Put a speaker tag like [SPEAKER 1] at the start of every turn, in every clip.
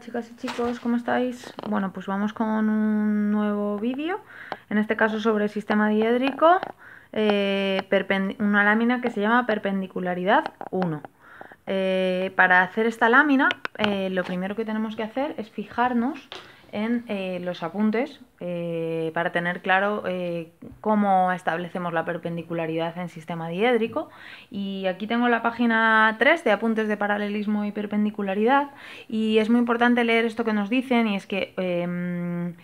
[SPEAKER 1] chicas y chicos, ¿cómo estáis? Bueno, pues vamos con un nuevo vídeo, en este caso sobre el sistema diédrico, eh, una lámina que se llama perpendicularidad 1. Eh, para hacer esta lámina, eh, lo primero que tenemos que hacer es fijarnos en eh, los apuntes eh, para tener claro eh, cómo establecemos la perpendicularidad en sistema diédrico. Y aquí tengo la página 3 de apuntes de paralelismo y perpendicularidad. Y es muy importante leer esto que nos dicen y es que... Em,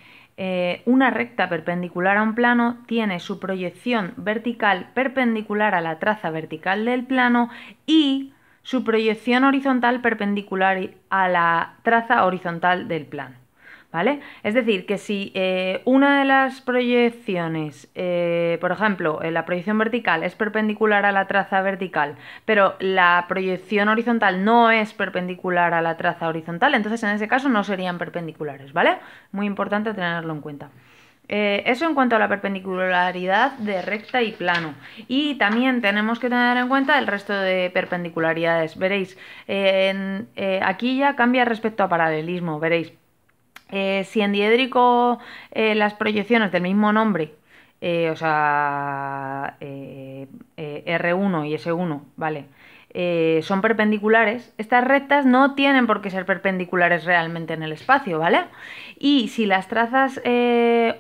[SPEAKER 1] una recta perpendicular a un plano tiene su proyección vertical perpendicular a la traza vertical del plano y su proyección horizontal perpendicular a la traza horizontal del plano. ¿vale? Es decir, que si eh, una de las proyecciones, eh, por ejemplo, eh, la proyección vertical es perpendicular a la traza vertical, pero la proyección horizontal no es perpendicular a la traza horizontal, entonces en ese caso no serían perpendiculares, ¿vale? Muy importante tenerlo en cuenta. eso en cuanto a la perpendicularidad de recta y plano. Y también tenemos que tener en cuenta el resto de perpendicularidades. Veréis, aquí ya cambia respecto a paralelismo, veréis. Eh, si en diédrico eh, las proyecciones del mismo nombre, eh, o sea, R1 y S1, ¿vale? son perpendiculares, estas rectas no tienen por qué ser perpendiculares realmente en el espacio, ¿vale? Y si las trazas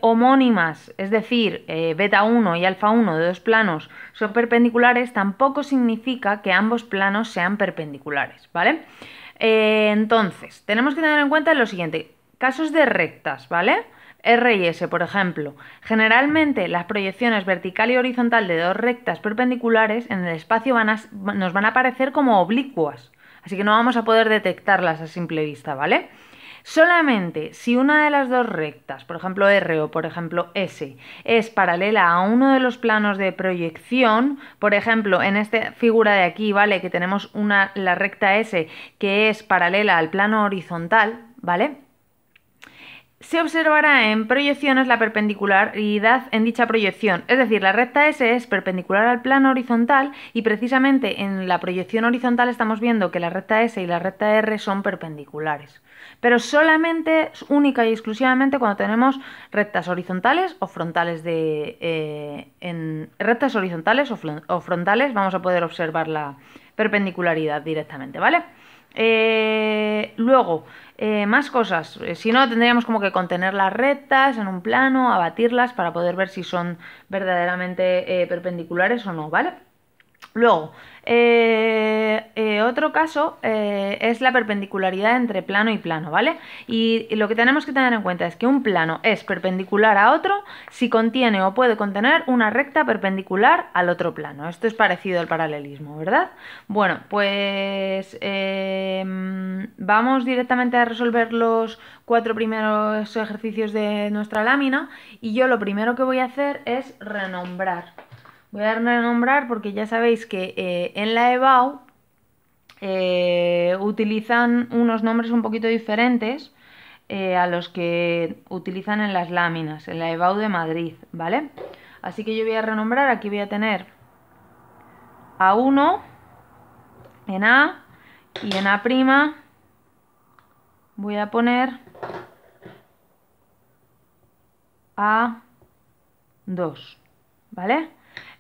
[SPEAKER 1] homónimas, es decir, beta 1 y alfa 1 de dos planos, son perpendiculares, tampoco significa que ambos planos sean perpendiculares, ¿vale? entonces, tenemos que tener en cuenta lo siguiente, Casos de rectas, ¿vale? R y S, por ejemplo. Generalmente las proyecciones vertical y horizontal de dos rectas perpendiculares en el espacio nos van a aparecer como oblicuas, así que no vamos a poder detectarlas a simple vista, ¿vale? Solamente si una de las dos rectas, por ejemplo R o por ejemplo S, es paralela a uno de los planos de proyección, por ejemplo en esta figura de aquí, ¿vale? Que tenemos una, la recta S que es paralela al plano horizontal, ¿vale? Se observará en proyecciones la perpendicularidad en dicha proyección, es decir, la recta S es perpendicular al plano horizontal y precisamente en la proyección horizontal estamos viendo que la recta S y la recta R son perpendiculares, pero solamente, única y exclusivamente cuando tenemos rectas horizontales o frontales de... Eh, en rectas horizontales o frontales vamos a poder observar la perpendicularidad directamente, ¿vale? Eh, luego, eh, más cosas. Eh, si no, tendríamos como que contener las rectas en un plano, abatirlas para poder ver si son verdaderamente perpendiculares o no, ¿vale? Luego, eh, eh, otro caso eh, es la perpendicularidad entre plano y plano, ¿vale? y, lo que tenemos que tener en cuenta es que un plano es perpendicular a otro si contiene o puede contener una recta perpendicular al otro plano. Esto es parecido al paralelismo, ¿verdad? Bueno, pues em, vamos directamente a resolver los cuatro primeros ejercicios de nuestra lámina y yo lo primero que voy a hacer es renombrar voy a renombrar porque ya sabéis que eh, en la EBAU eh, utilizan unos nombres un poquito diferentes eh, a los que utilizan en las láminas, en la EBAU de Madrid, ¿vale? Así que yo voy a renombrar, aquí voy a tener A1 en A y en A' voy a poner A2, ¿vale?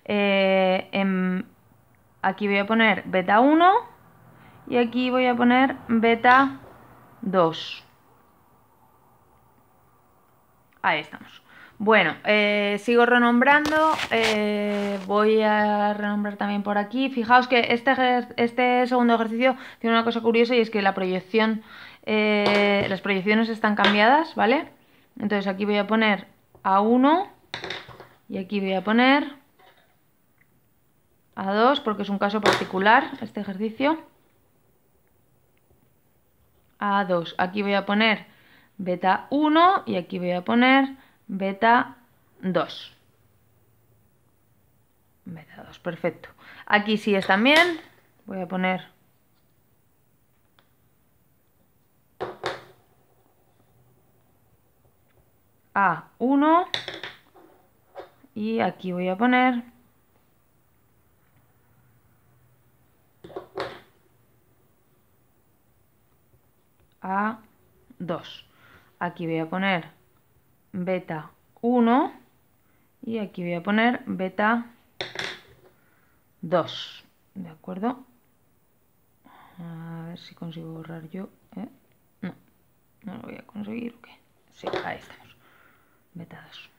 [SPEAKER 1] Eh, em, aquí voy a poner beta 1 y aquí voy a poner beta 2. Ahí estamos. Bueno, eh, sigo renombrando, eh, voy a renombrar también por aquí. Fijaos que este, este segundo ejercicio tiene una cosa curiosa y es que la proyección, las proyecciones están cambiadas, ¿vale? Entonces aquí voy a poner A1 y aquí voy a poner a 2 porque es un caso particular este ejercicio. A 2. Aquí voy a poner beta 1 y aquí voy a poner beta 2. Beta 2, perfecto. Aquí sí es también. Voy a poner A1 y aquí voy a poner 2. Aquí voy a poner beta 1 y aquí voy a poner beta 2. ¿De acuerdo? A ver si consigo borrar yo. ¿eh? No, no lo voy a conseguir. ¿o qué? Sí, ahí estamos. Beta 2.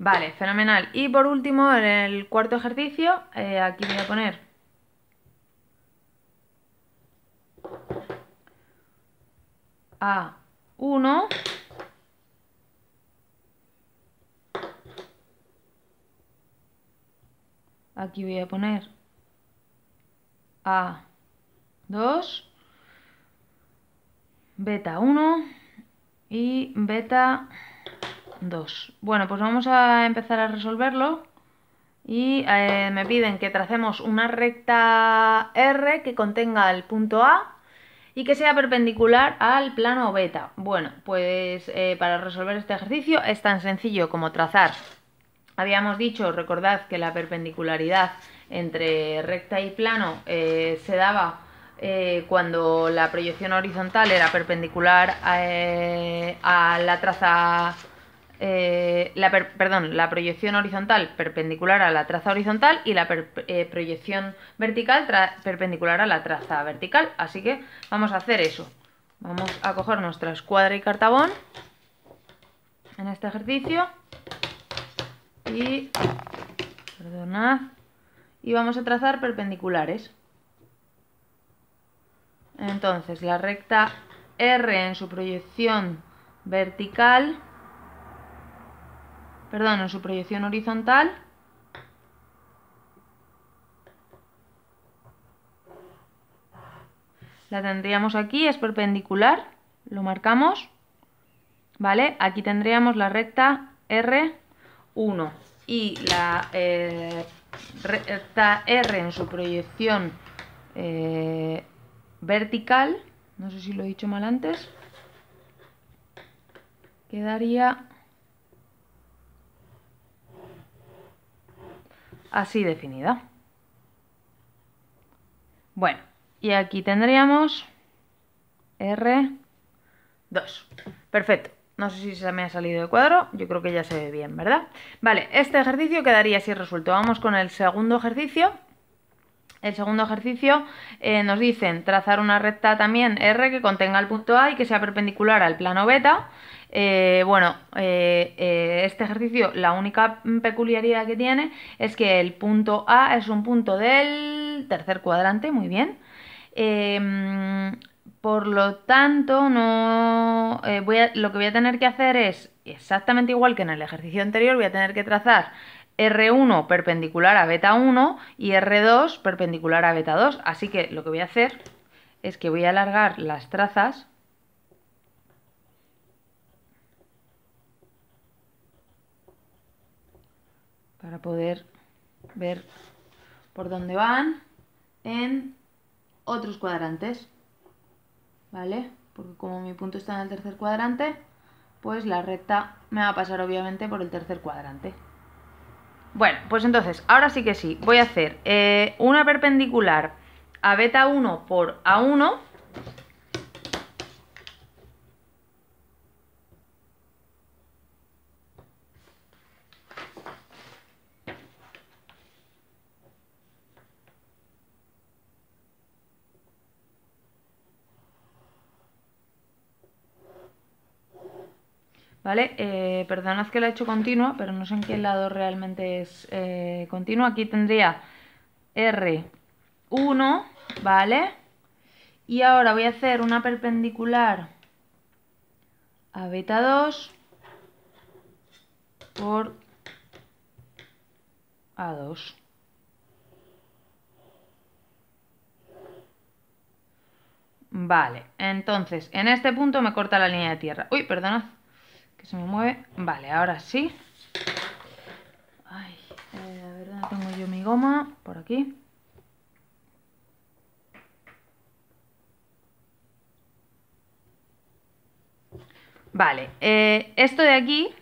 [SPEAKER 1] Vale, fenomenal. Y por último, en el cuarto ejercicio, eh, aquí voy a poner a 1 aquí voy a poner a 2 beta 1 y beta 2 bueno pues vamos a empezar a resolverlo y eh, me piden que tracemos una recta R que contenga el punto A y que sea perpendicular al plano beta. Bueno, pues eh, para resolver este ejercicio es tan sencillo como trazar. Habíamos dicho, recordad que la perpendicularidad entre recta y plano eh, se daba eh, cuando la proyección horizontal era perpendicular a, a la traza eh, la perdón, la proyección horizontal perpendicular a la traza horizontal y la eh, proyección vertical perpendicular a la traza vertical. Así que vamos a hacer eso. Vamos a coger nuestra escuadra y cartabón en este ejercicio y, y vamos a trazar perpendiculares. Entonces, la recta R en su proyección vertical perdón, en su proyección horizontal la tendríamos aquí, es perpendicular, lo marcamos, ¿vale? Aquí tendríamos la recta R1 y la eh, recta R en su proyección eh, vertical, no sé si lo he dicho mal antes, quedaría así definida. Bueno, y aquí tendríamos R2. Perfecto. No sé si se me ha salido de cuadro, yo creo que ya se ve bien, ¿verdad? Vale, este ejercicio quedaría así resuelto. Vamos con el segundo ejercicio. El segundo ejercicio eh, nos dicen trazar una recta también R que contenga el punto A y que sea perpendicular al plano beta eh, bueno, eh, eh, este ejercicio, la única peculiaridad que tiene es que el punto A es un punto del tercer cuadrante, muy bien. Em, por lo tanto, lo que voy a tener que hacer es, exactamente igual que en el ejercicio anterior, voy a tener que trazar R1 perpendicular a beta 1 y R2 perpendicular a beta 2. Así que lo que voy a hacer es que voy a alargar las trazas para poder ver por dónde van en otros cuadrantes, ¿vale? Porque como mi punto está en el tercer cuadrante, pues la recta me va a pasar obviamente por el tercer cuadrante. Bueno, pues entonces, ahora sí que sí, voy a hacer eh, una perpendicular a beta 1 por A1, ¿Vale? Eh, perdonad que la he hecho continua, pero no sé en qué lado realmente es eh, continua. Aquí tendría R1, ¿vale? Y ahora voy a hacer una perpendicular a beta 2 por A2. Vale, entonces en este punto me corta la línea de tierra. Uy, perdonad se me mueve. Vale, ahora sí. Ay, eh, a ver dónde tengo yo mi goma. Por aquí. Vale, eh, esto de aquí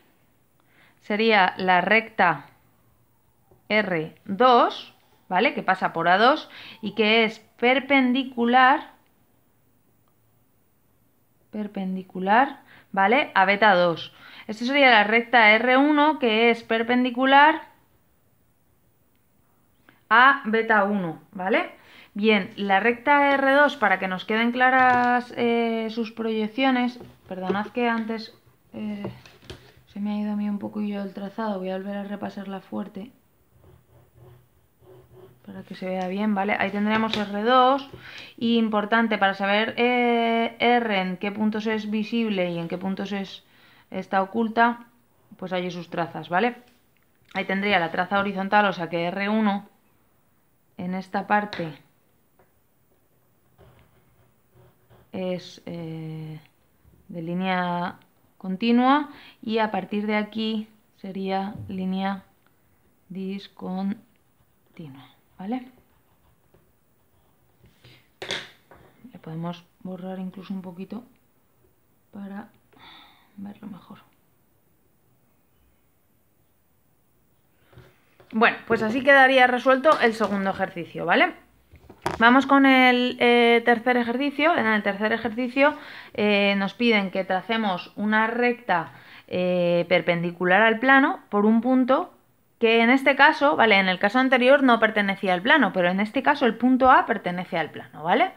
[SPEAKER 1] sería la recta R2, ¿vale? Que pasa por A2 y que es perpendicular, perpendicular ¿vale? A beta 2. Esto sería la recta R1 que es perpendicular a beta 1, ¿vale? Bien, la recta R2, para que nos queden claras eh, sus proyecciones, perdonad que antes eh, se me ha ido a mí un poquillo el trazado, voy a volver a repasarla fuerte para que se vea bien, ¿vale? Ahí tendremos R2 y importante para saber eh, R en qué puntos es visible y en qué puntos es, está oculta, pues hay sus trazas, ¿vale? Ahí tendría la traza horizontal, o sea que R1 en esta parte es eh, de línea continua y a partir de aquí sería línea discontinua. ¿Vale? Le podemos borrar incluso un poquito para verlo mejor. Bueno, pues así quedaría resuelto el segundo ejercicio, ¿vale? Vamos con el eh, tercer ejercicio. En el tercer ejercicio eh, nos piden que tracemos una recta eh, perpendicular al plano por un punto que en este caso, ¿vale? En el caso anterior no pertenecía al plano, pero en este caso el punto A pertenece al plano, ¿vale?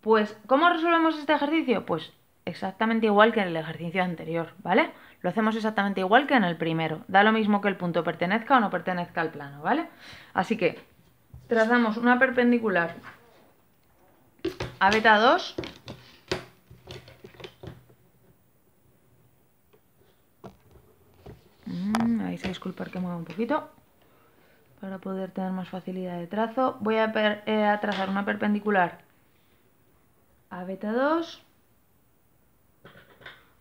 [SPEAKER 1] Pues, ¿cómo resolvemos este ejercicio? Pues exactamente igual que en el ejercicio anterior, ¿vale? Lo hacemos exactamente igual que en el primero. Da lo mismo que el punto pertenezca o no pertenezca al plano, ¿vale? Así que trazamos una perpendicular a beta 2 disculpar que mueva un poquito para poder tener más facilidad de trazo. Voy a, eh, a trazar una perpendicular a beta 2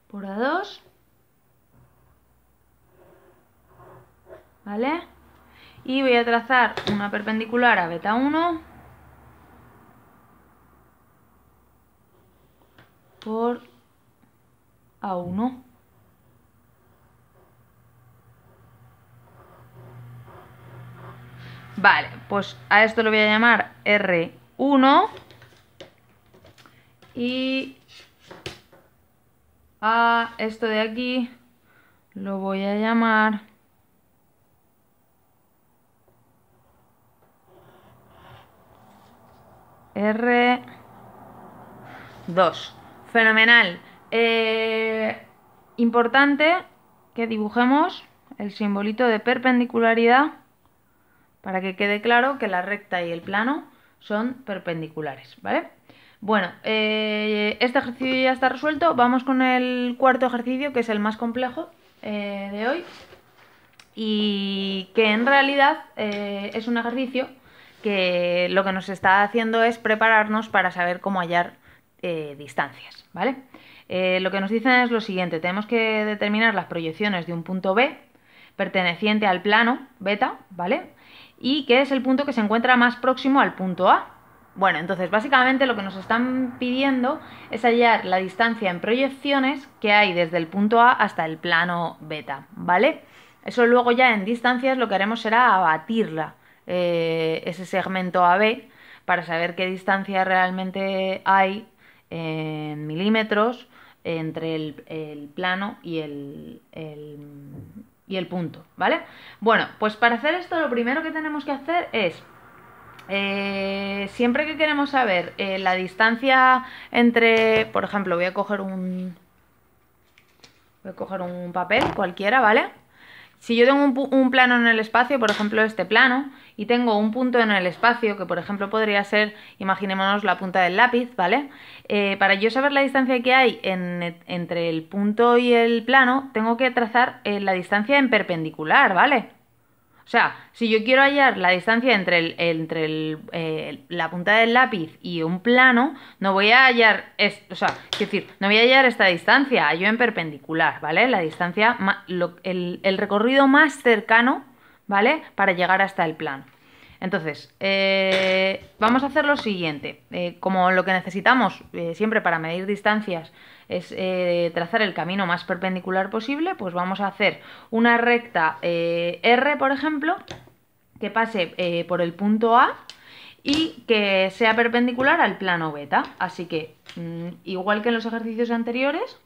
[SPEAKER 1] por A2. ¿Vale? Y voy a trazar una perpendicular a beta 1 por A1. Vale, pues a esto lo voy a llamar R1 y a esto de aquí lo voy a llamar R2. Fenomenal. Eh, importante que dibujemos el simbolito de perpendicularidad para que quede claro que la recta y el plano son perpendiculares, ¿vale? Bueno, eh, este ejercicio ya está resuelto, vamos con el cuarto ejercicio, que es el más complejo eh, de hoy, y que en realidad eh, es un ejercicio que lo que nos está haciendo es prepararnos para saber cómo hallar distancias, ¿vale? lo que nos dicen es lo siguiente, tenemos que determinar las proyecciones de un punto B perteneciente al plano beta, ¿vale? y qué es el punto que se encuentra más próximo al punto A. Bueno, entonces básicamente lo que nos están pidiendo es hallar la distancia en proyecciones que hay desde el punto A hasta el plano beta, ¿vale? Eso luego ya en distancias lo que haremos será abatirla, eh, ese segmento AB, para saber qué distancia realmente hay en milímetros entre el, plano y el, y el punto, ¿vale? Bueno, pues para hacer esto lo primero que tenemos que hacer es, eh, siempre que queremos saber eh, la distancia entre, por ejemplo, voy a coger un, voy a coger un papel cualquiera, ¿vale? Si yo tengo un, plano en el espacio, por ejemplo este plano, y tengo un punto en el espacio, que por ejemplo podría ser, imaginémonos, la punta del lápiz, ¿vale? Eh, para yo saber la distancia que hay e-, entre el punto y el plano, tengo que trazar eh, la distancia en perpendicular, ¿vale? O sea, si yo quiero hallar la distancia entre, entre eh, la punta del lápiz y un plano, no voy a hallar, es, decir, no voy a hallar esta distancia, yo en perpendicular, ¿vale? La distancia, el, el recorrido más cercano, ¿vale? Para llegar hasta el plano. Entonces, eh, vamos a hacer lo siguiente. Eh, como lo que necesitamos eh, siempre para medir distancias es trazar el camino más perpendicular posible, pues vamos a hacer una recta R, por ejemplo, que pase por el punto A y que sea perpendicular al plano beta. Así que, mm, igual que en los ejercicios anteriores,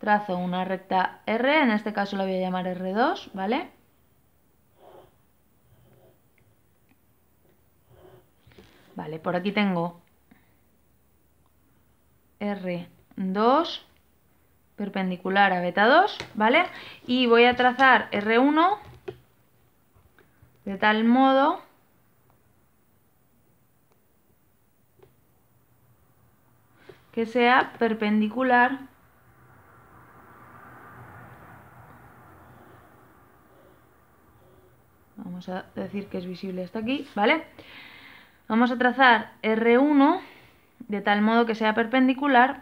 [SPEAKER 1] trazo una recta R, en este caso la voy a llamar R2, ¿vale? Vale, por aquí tengo R2 perpendicular a beta 2, ¿vale? Y voy a trazar R1 de tal modo que sea perpendicular vamos a decir que es visible hasta aquí, ¿vale? Vamos a trazar R1 de tal modo que sea perpendicular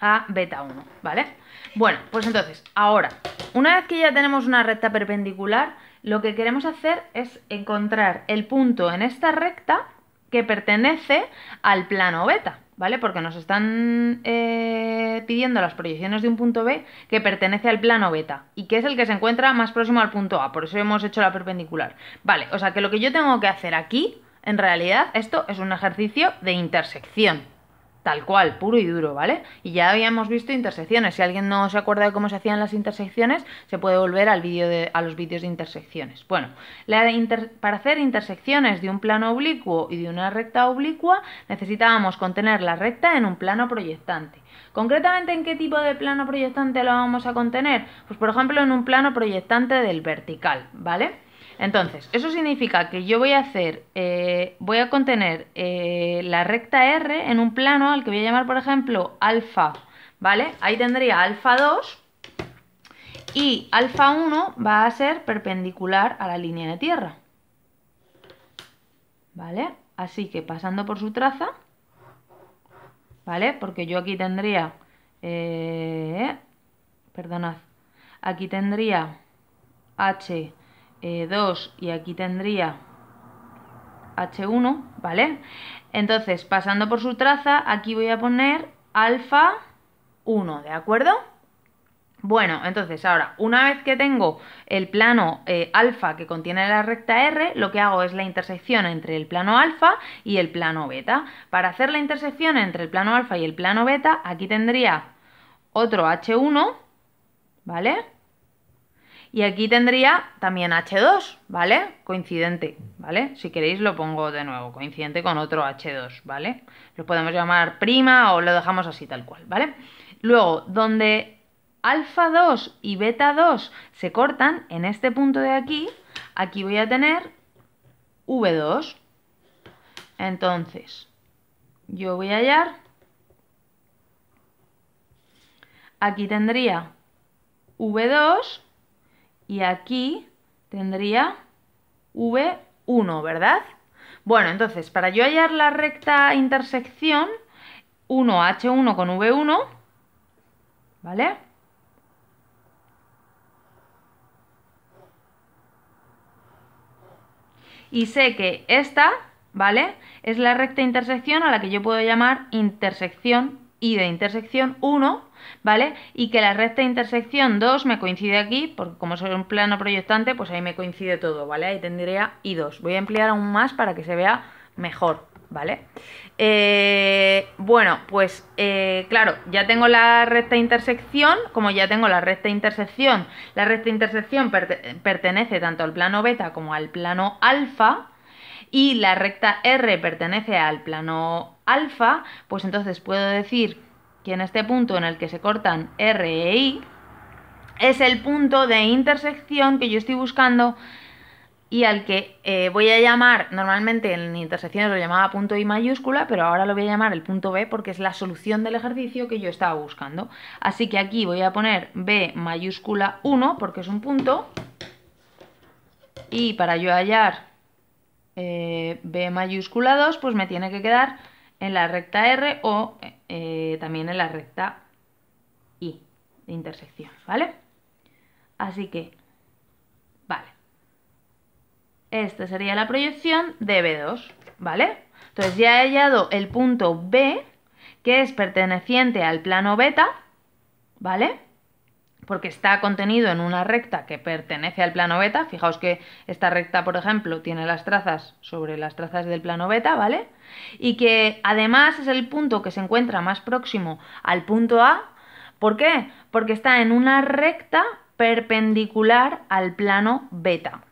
[SPEAKER 1] a beta 1, ¿vale? Bueno, pues entonces, ahora, una vez que ya tenemos una recta perpendicular, lo que queremos hacer es encontrar el punto en esta recta que pertenece al plano beta, ¿vale? Porque nos están eh, pidiendo las proyecciones de un punto B que pertenece al plano beta y que es el que se encuentra más próximo al punto A, por eso hemos hecho la perpendicular. Vale, o sea que lo que yo tengo que hacer aquí en realidad, esto es un ejercicio de intersección. Tal cual, puro y duro, ¿vale? Y ya habíamos visto intersecciones. Si alguien no se acuerda de cómo se hacían las intersecciones, se puede volver al vídeo a los vídeos de intersecciones. Bueno, para hacer intersecciones de un plano oblicuo y de una recta oblicua, necesitábamos contener la recta en un plano proyectante. ¿Concretamente en qué tipo de plano proyectante lo vamos a contener? Pues por ejemplo en un plano proyectante del vertical, ¿vale? Entonces, eso significa que yo voy a hacer, eh, voy a contener eh, la recta R en un plano al que voy a llamar, por ejemplo, alfa, ¿vale? Ahí tendría alfa 2 y alfa 1 va a ser perpendicular a la línea de tierra, ¿vale? Así que pasando por su traza, ¿vale? Porque yo aquí tendría, eh, perdonad, aquí tendría H 2 eh, y aquí tendría H1, ¿vale? Entonces, pasando por su traza, aquí voy a poner alfa 1, ¿de acuerdo? Bueno, entonces ahora, una vez que tengo el plano eh, alfa que contiene la recta R, lo que hago es la intersección entre el plano alfa y el plano beta. Para hacer la intersección entre el plano alfa y el plano beta, aquí tendría otro H1, ¿vale? Y aquí tendría también H2, ¿vale? Coincidente, ¿vale? Si queréis lo pongo de nuevo, coincidente con otro H2, ¿vale? Lo podemos llamar prima o lo dejamos así tal cual, ¿vale? Luego, donde alfa 2 y beta 2 se cortan, en este punto de aquí, aquí voy a tener V2. Entonces, yo voy a hallar... Aquí tendría V2 y aquí tendría V1, ¿verdad? Bueno, entonces, para yo hallar la recta intersección, 1H1 con V1, ¿vale? Y sé que esta, ¿vale? Es la recta intersección a la que yo puedo llamar intersección y de intersección 1, ¿vale? Y que la recta de intersección 2 me coincide aquí, porque como soy un plano proyectante, pues ahí me coincide todo, ¿vale? Ahí tendría I2. Voy a emplear aún más para que se vea mejor, ¿vale? Eh, bueno, pues eh, claro, ya tengo la recta de intersección, como ya tengo la recta de intersección, la recta de intersección pertenece tanto al plano beta como al plano alfa, y la recta R pertenece al plano alfa, pues entonces puedo decir que en este punto en el que se cortan R e I es el punto de intersección que yo estoy buscando y al que eh, voy a llamar, normalmente en intersecciones lo llamaba punto I mayúscula, pero ahora lo voy a llamar el punto B porque es la solución del ejercicio que yo estaba buscando. Así que aquí voy a poner B mayúscula 1 porque es un punto y para yo hallar eh, B mayúscula 2 pues me tiene que quedar en la recta R o eh, también en la recta I de intersección, ¿vale? Así que, vale. Esta sería la proyección de B2, ¿vale? Entonces ya he hallado el punto B, que es perteneciente al plano beta, ¿vale? porque está contenido en una recta que pertenece al plano beta. Fijaos que esta recta, por ejemplo, tiene las trazas sobre las trazas del plano beta, ¿vale? Y que además es el punto que se encuentra más próximo al punto A. ¿Por qué? Porque está en una recta perpendicular al plano beta.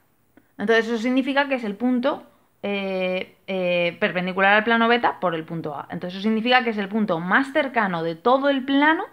[SPEAKER 1] Entonces eso significa que es el punto eh, eh, perpendicular al plano beta por el punto A. Entonces eso significa que es el punto más cercano de todo el plano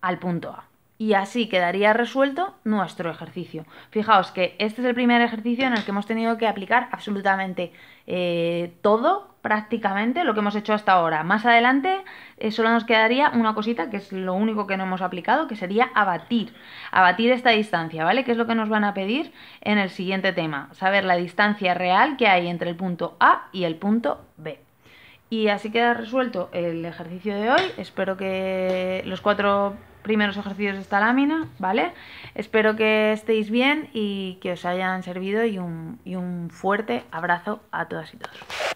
[SPEAKER 1] al punto A y así quedaría resuelto nuestro ejercicio. Fijaos que este es el primer ejercicio en el que hemos tenido que aplicar absolutamente eh, todo, prácticamente lo que hemos hecho hasta ahora. Más adelante eh, solo nos quedaría una cosita, que es lo único que no hemos aplicado, que sería abatir. Abatir esta distancia, ¿vale? Que es lo que nos van a pedir en el siguiente tema. Saber la distancia real que hay entre el punto A y el punto B. Y así queda resuelto el ejercicio de hoy. Espero que los cuatro primeros ejercicios de esta lámina, ¿vale? Espero que estéis bien y que os hayan servido y un, y un fuerte abrazo a todas y todos.